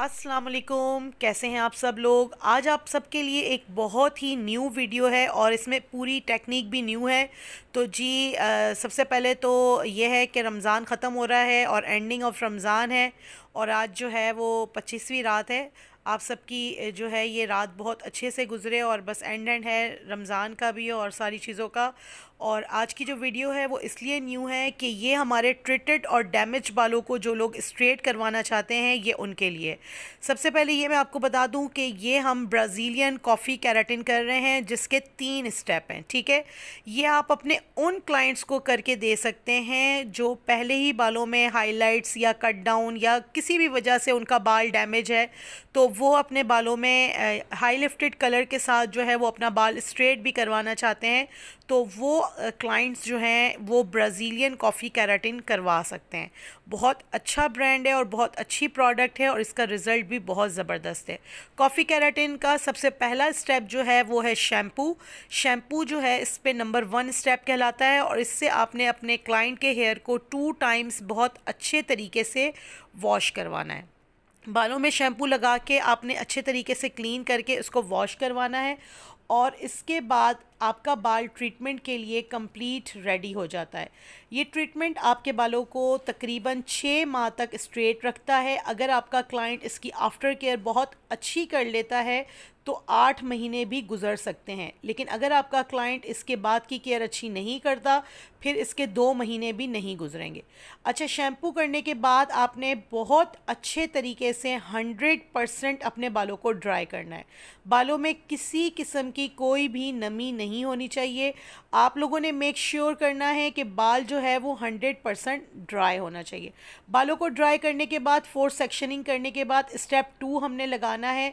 अस्सलाम वालेकुम कैसे हैं आप सब लोग आज आप सबके लिए एक बहुत ही न्यू वीडियो है और इसमें पूरी टेक्निक भी न्यू है तो जी आ, सबसे पहले तो यह है कि रमज़ान ख़त्म हो रहा है और एंडिंग ऑफ रमज़ान है और आज जो है वो पच्चीसवीं रात है आप सबकी जो है ये रात बहुत अच्छे से गुजरे और बस एंड एंड है रमज़ान का भी और सारी चीज़ों का और आज की जो वीडियो है वो इसलिए न्यू है कि ये हमारे ट्रिटेड और डैमेज बालों को जो लोग स्ट्रेट करवाना चाहते हैं ये उनके लिए सबसे पहले ये मैं आपको बता दूं कि ये हम ब्राज़ीलियन कॉफ़ी कैराटिन कर रहे हैं जिसके तीन स्टेप हैं ठीक है ये आप अपने उन क्लाइंट्स को करके दे सकते हैं जो पहले ही बालों में हाईलाइट्स या कट डाउन या किसी भी वजह से उनका बाल डैमेज है तो वो अपने बालों में हाई लिफ्टेड कलर के साथ जो है वो अपना बाल स्ट्रेट भी करवाना चाहते हैं तो वो क्लाइंट्स जो हैं वो ब्राज़ीलियन कॉफ़ी कैराटिन करवा सकते हैं बहुत अच्छा ब्रांड है और बहुत अच्छी प्रोडक्ट है और इसका रिज़ल्ट भी बहुत ज़बरदस्त है कॉफ़ी कैराटिन का सबसे पहला स्टेप जो है वो है शैम्पू शैम्पू जो है इस पर नंबर वन स्टेप कहलाता है और इससे आपने अपने क्लाइंट के हेयर को टू टाइम्स बहुत अच्छे तरीके से वॉश करवाना है बालों में शैम्पू लगा के आपने अच्छे तरीके से क्लीन करके उसको वॉश करवाना है और इसके बाद आपका बाल ट्रीटमेंट के लिए कंप्लीट रेडी हो जाता है ये ट्रीटमेंट आपके बालों को तकरीबन छः माह तक स्ट्रेट रखता है अगर आपका क्लाइंट इसकी आफ्टर केयर बहुत अच्छी कर लेता है तो आठ महीने भी गुजर सकते हैं लेकिन अगर आपका क्लाइंट इसके बाद की केयर अच्छी नहीं करता फिर इसके दो महीने भी नहीं गुजरेंगे अच्छा शैम्पू करने के बाद आपने बहुत अच्छे तरीके से हंड्रेड परसेंट अपने बालों को ड्राई करना है बालों में किसी किस्म की की कोई भी नमी नहीं होनी चाहिए आप लोगों ने मेक श्योर sure करना है कि बाल जो है वो हंड्रेड परसेंट ड्राई होना चाहिए बालों को ड्राई करने के बाद फोर सेक्शनिंग करने के बाद स्टेप टू हमने लगाना है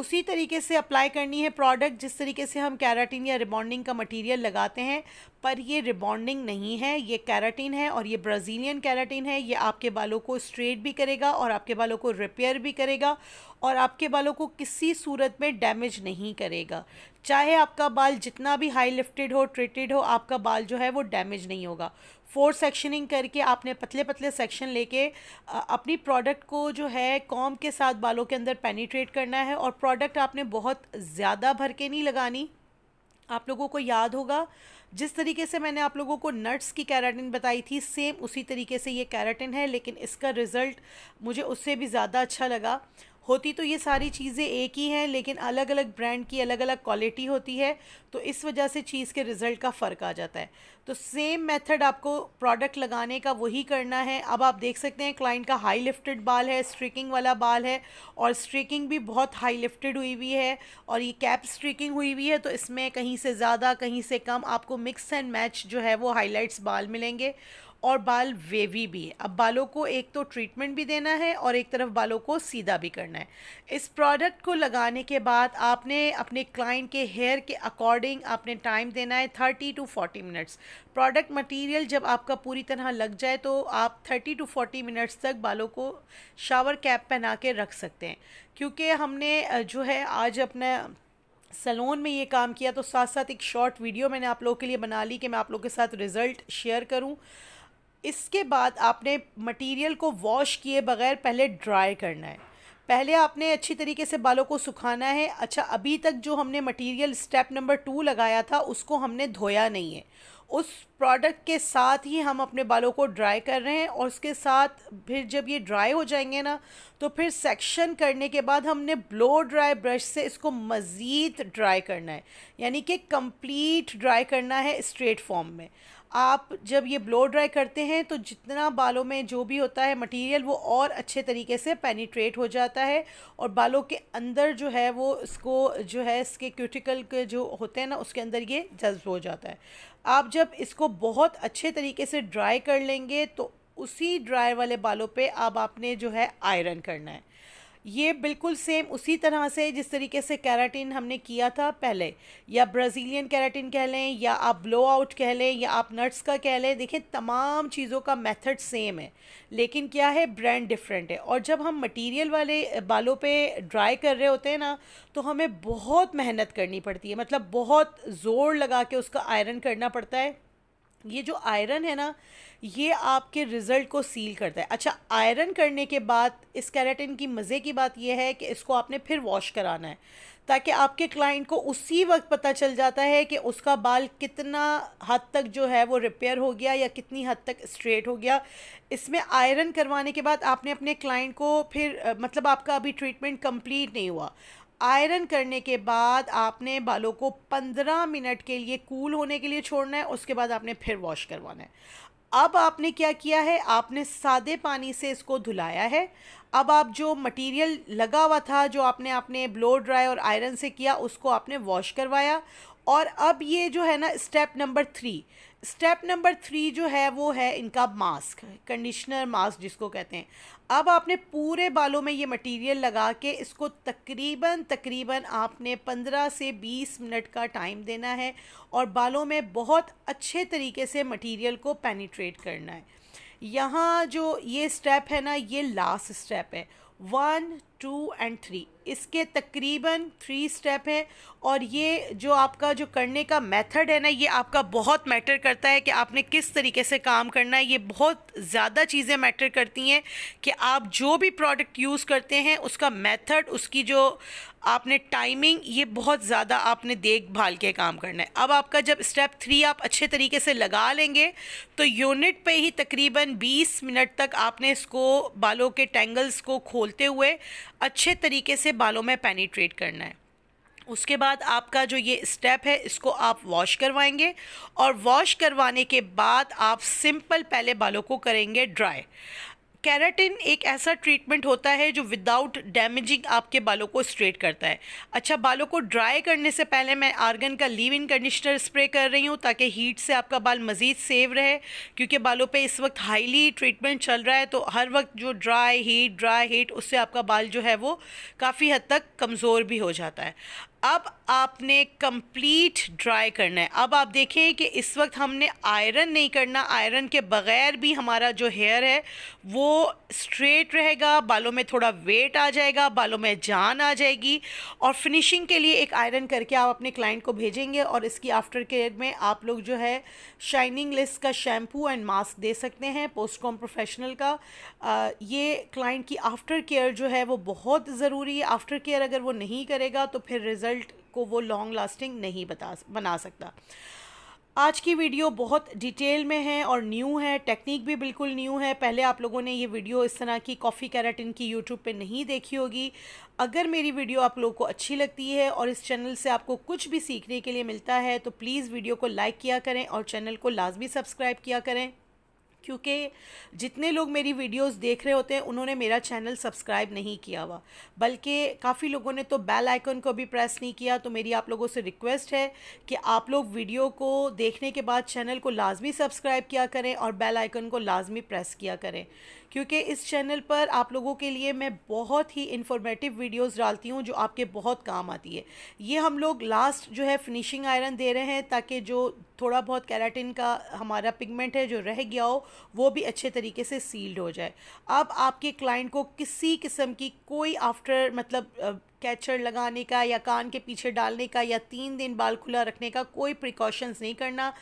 उसी तरीके से अप्लाई करनी है प्रोडक्ट जिस तरीके से हम कैराटीन या रिबॉन्डिंग का मटेरियल लगाते हैं पर ये रिबॉन्डिंग नहीं है ये कैराटीन है और ये ब्राज़ीलियन कैराटीन है ये आपके बालों को स्ट्रेट भी करेगा और आपके बालों को रिपेयर भी करेगा और आपके बालों को किसी सूरत में डैमेज नहीं करेगा चाहे आपका बाल जितना भी हाई लिफ्टेड हो ट्रीटेड हो आपका बाल जो है वो डैमेज नहीं होगा फोर सेक्शनिंग करके आपने पतले पतले सेक्शन लेके अपनी प्रोडक्ट को जो है कॉम के साथ बालों के अंदर पेनिट्रेट करना है और प्रोडक्ट आपने बहुत ज़्यादा भर के नहीं लगानी आप लोगों को याद होगा जिस तरीके से मैंने आप लोगों को नट्स की कैराटिन बताई थी सेम उसी तरीके से ये कैराटिन है लेकिन इसका रिज़ल्ट मुझे उससे भी ज़्यादा अच्छा लगा होती तो ये सारी चीज़ें एक ही हैं लेकिन अलग अलग ब्रांड की अलग अलग क्वालिटी होती है तो इस वजह से चीज़ के रिज़ल्ट का फ़र्क आ जाता है तो सेम मेथड आपको प्रोडक्ट लगाने का वही करना है अब आप देख सकते हैं क्लाइंट का हाई लिफ्टेड बाल है स्ट्रिकिंग वाला बाल है और स्ट्रिकिंग भी बहुत हाई लिफ्टेड हुई हुई है और ये कैप स्ट्रिकिंग हुई हुई है तो इसमें कहीं से ज़्यादा कहीं से कम आपको मिक्स एंड मैच जो है वो हाईलाइट्स बाल मिलेंगे और बाल वेवी भी है अब बालों को एक तो ट्रीटमेंट भी देना है और एक तरफ बालों को सीधा भी करना है इस प्रोडक्ट को लगाने के बाद आपने अपने क्लाइंट के हेयर के अकॉर्डिंग आपने टाइम देना है thirty to forty minutes product material जब आपका पूरी तरह लग जाए तो आप थर्टी टू फोर्टी मिनट्स तक बालों को शावर कैप पहना के रख सकते हैं क्योंकि हमने जो है आज अपना सलोन में ये काम किया तो साथ साथ एक शॉर्ट वीडियो मैंने आप लोगों के लिए बना ली कि मैं आप लोगों के साथ रिज़ल्ट शेयर करूं इसके बाद आपने मटेरियल को वॉश किए बगैर पहले ड्राई करना है पहले आपने अच्छी तरीके से बालों को सुखाना है अच्छा अभी तक जो हमने मटेरियल स्टेप नंबर टू लगाया था उसको हमने धोया नहीं है उस प्रोडक्ट के साथ ही हम अपने बालों को ड्राई कर रहे हैं और उसके साथ फिर जब ये ड्राई हो जाएंगे ना तो फिर सेक्शन करने के बाद हमने ब्लो ड्राई ब्रश से इसको मज़ीद ड्राई करना है यानी कि कंप्लीट ड्राई करना है स्ट्रेट फॉर्म में आप जब ये ब्लो ड्राई करते हैं तो जितना बालों में जो भी होता है मटेरियल वो और अच्छे तरीके से पेनिट्रेट हो जाता है और बालों के अंदर जो है वो इसको जो है इसके क्यूटिकल के जो होते हैं ना उसके अंदर ये जज्ब हो जाता है आप जब इसको बहुत अच्छे तरीके से ड्राई कर लेंगे तो उसी ड्राई वाले बालों पर अब आप आपने जो है आयरन करना है ये बिल्कुल सेम उसी तरह से जिस तरीके से कैराटिन हमने किया था पहले या ब्राज़ीलियन कैराटिन कह लें या आप ब्लो आउट कह लें या आप नट्स का कह लें देखिए तमाम चीज़ों का मेथड सेम है लेकिन क्या है ब्रांड डिफरेंट है और जब हम मटेरियल वाले बालों पे ड्राई कर रहे होते हैं ना तो हमें बहुत मेहनत करनी पड़ती है मतलब बहुत ज़ोर लगा के उसका आयरन करना पड़ता है ये जो आयरन है ना ये आपके रिज़ल्ट को सील करता है अच्छा आयरन करने के बाद इस कैरेटिन की मज़े की बात यह है कि इसको आपने फिर वॉश कराना है ताकि आपके क्लाइंट को उसी वक्त पता चल जाता है कि उसका बाल कितना हद तक जो है वो रिपेयर हो गया या कितनी हद तक स्ट्रेट हो गया इसमें आयरन करवाने के बाद आपने अपने क्लाइंट को फिर मतलब आपका अभी ट्रीटमेंट कंप्लीट नहीं हुआ आयरन करने के बाद आपने बालों को पंद्रह मिनट के लिए कूल होने के लिए छोड़ना है उसके बाद आपने फिर वॉश करवाना है अब आपने क्या किया है आपने सादे पानी से इसको धुलाया है अब आप जो मटेरियल लगा हुआ था जो आपने अपने ब्लो ड्राई और आयरन से किया उसको आपने वॉश करवाया और अब ये जो है ना step number three step number three जो है वो है इनका मास्क कंडीशनर मास्क जिसको कहते हैं अब आपने पूरे बालों में ये मटेरियल लगा के इसको तकरीबन तकरीबन आपने 15 से 20 मिनट का टाइम देना है और बालों में बहुत अच्छे तरीके से मटेरियल को पेनिट्रेट करना है यहाँ जो ये स्टेप है ना ये लास्ट स्टेप है वन टू एंड थ्री इसके तकरीबन थ्री स्टेप हैं और ये जो आपका जो करने का मेथड है ना ये आपका बहुत मैटर करता है कि आपने किस तरीके से काम करना है ये बहुत ज़्यादा चीज़ें मैटर करती हैं कि आप जो भी प्रोडक्ट यूज़ करते हैं उसका मेथड उसकी जो आपने टाइमिंग ये बहुत ज़्यादा आपने देखभाल के काम करना है अब आपका जब स्टेप थ्री आप अच्छे तरीके से लगा लेंगे तो यूनिट पे ही तकरीबन 20 मिनट तक आपने इसको बालों के टेंगल्स को खोलते हुए अच्छे तरीके से से बालों में पेनीट्रेट करना है उसके बाद आपका जो ये स्टेप है इसको आप वॉश करवाएंगे और वॉश करवाने के बाद आप सिंपल पहले बालों को करेंगे ड्राई कैराटिन एक ऐसा ट्रीटमेंट होता है जो विदाउट डैमेजिंग आपके बालों को स्ट्रेट करता है अच्छा बालों को ड्राई करने से पहले मैं आर्गन का लीव इन कंडीशनर स्प्रे कर रही हूँ ताकि हीट से आपका बाल मज़ीद सेव रहे क्योंकि बालों पे इस वक्त हाईली ट्रीटमेंट चल रहा है तो हर वक्त जो ड्राई हीट ड्राई हीट उससे आपका बाल जो है वो काफ़ी हद तक कमज़ोर भी हो जाता है अब आपने कंप्लीट ड्राई करना है अब आप देखें कि इस वक्त हमने आयरन नहीं करना आयरन के बग़ैर भी हमारा जो हेयर है वो स्ट्रेट रहेगा बालों में थोड़ा वेट आ जाएगा बालों में जान आ जाएगी और फिनिशिंग के लिए एक आयरन करके आप अपने क्लाइंट को भेजेंगे और इसकी आफ्टर केयर में आप लोग जो है शाइनिंग लिस्ट का शैम्पू एंड मास्क दे सकते हैं पोस्ट कॉम प्रोफेशनल का आ, ये क्लाइंट की आफ्टर केयर जो है वो बहुत ज़रूरी है आफ्टर केयर अगर वो नहीं करेगा तो फिर रिजल्ट रिज़ल्ट को वो लॉन्ग लास्टिंग नहीं बता बना सकता आज की वीडियो बहुत डिटेल में है और न्यू है टेक्निक भी बिल्कुल न्यू है पहले आप लोगों ने ये वीडियो इस तरह की कॉफ़ी कैराटिन की यूट्यूब पे नहीं देखी होगी अगर मेरी वीडियो आप लोगों को अच्छी लगती है और इस चैनल से आपको कुछ भी सीखने के लिए मिलता है तो प्लीज़ वीडियो को लाइक किया करें और चैनल को लाजमी सब्सक्राइब किया करें क्योंकि जितने लोग मेरी वीडियोस देख रहे होते हैं उन्होंने मेरा चैनल सब्सक्राइब नहीं किया हुआ बल्कि काफ़ी लोगों ने तो बेल आइकन को भी प्रेस नहीं किया तो मेरी आप लोगों से रिक्वेस्ट है कि आप लोग वीडियो को देखने के बाद चैनल को लाजमी सब्सक्राइब किया करें और बेल आइकन को लाजमी प्रेस किया करें क्योंकि इस चैनल पर आप लोगों के लिए मैं बहुत ही इन्फॉर्मेटिव वीडियोज़ डालती हूँ जो आपके बहुत काम आती है ये हम लोग लास्ट जो है फिनिशिंग आयरन दे रहे हैं ताकि जो थोड़ा बहुत कैराटिन का हमारा पिगमेंट है जो रह गया हो वो भी अच्छे तरीके से सील्ड हो जाए अब आपके क्लाइंट को किसी किस्म की कोई आफ्टर मतलब कैचर लगाने का या कान के पीछे डालने का या तीन दिन बाल खुला रखने का कोई प्रिकॉशंस नहीं करना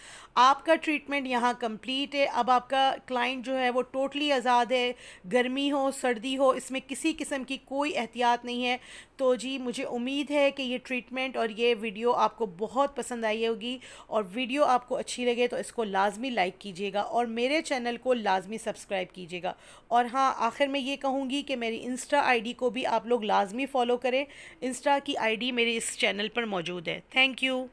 आपका ट्रीटमेंट यहाँ कंप्लीट है अब आपका क्लाइंट जो है वो टोटली आज़ाद है गर्मी हो सर्दी हो इसमें किसी किस्म की कोई एहतियात नहीं है तो जी मुझे उम्मीद है कि ये ट्रीटमेंट और ये वीडियो आपको बहुत पसंद आई होगी और वीडियो आपको अच्छी लगे तो इसको लाजमी लाइक कीजिएगा और मेरे चैनल को लाजमी सब्सक्राइब कीजिएगा और हाँ आखिर में ये कहूँगी कि मेरी इंस्टा आईडी को भी आप लोग लाजमी फॉलो करें इंस्टा की आईडी मेरे इस चैनल पर मौजूद है थैंक यू